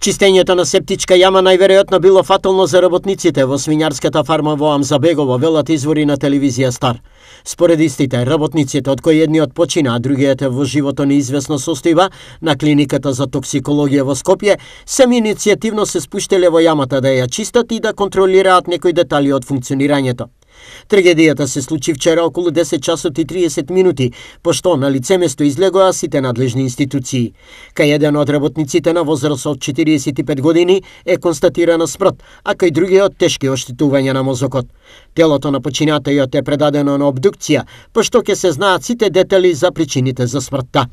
Чистењето на септичка јама најверојатно било фатално за работниците во свињарската фарма во Амзабегово, велат извори на телевизија Стар. Според истите, работниците од кои едниот почина, а другиот е во живото неизвестно состојба на клиниката за токсикологија во Скопје, сами иницијативно се спуштеле во јамата да ја чистат и да контролираат некои детали од функционирањето. Трагедијата се случи вчера околу 10 часот и 30 минути, пошто на лице место излегоа сите надлежни институции. Кај еден од работниците на возраст од 45 години е констатирана смрт, а кај другиот тешки оштетувања на мозокот. Телото на починатајот е предадено на обдукција, пошто ќе се знаат сите детали за причините за смртта.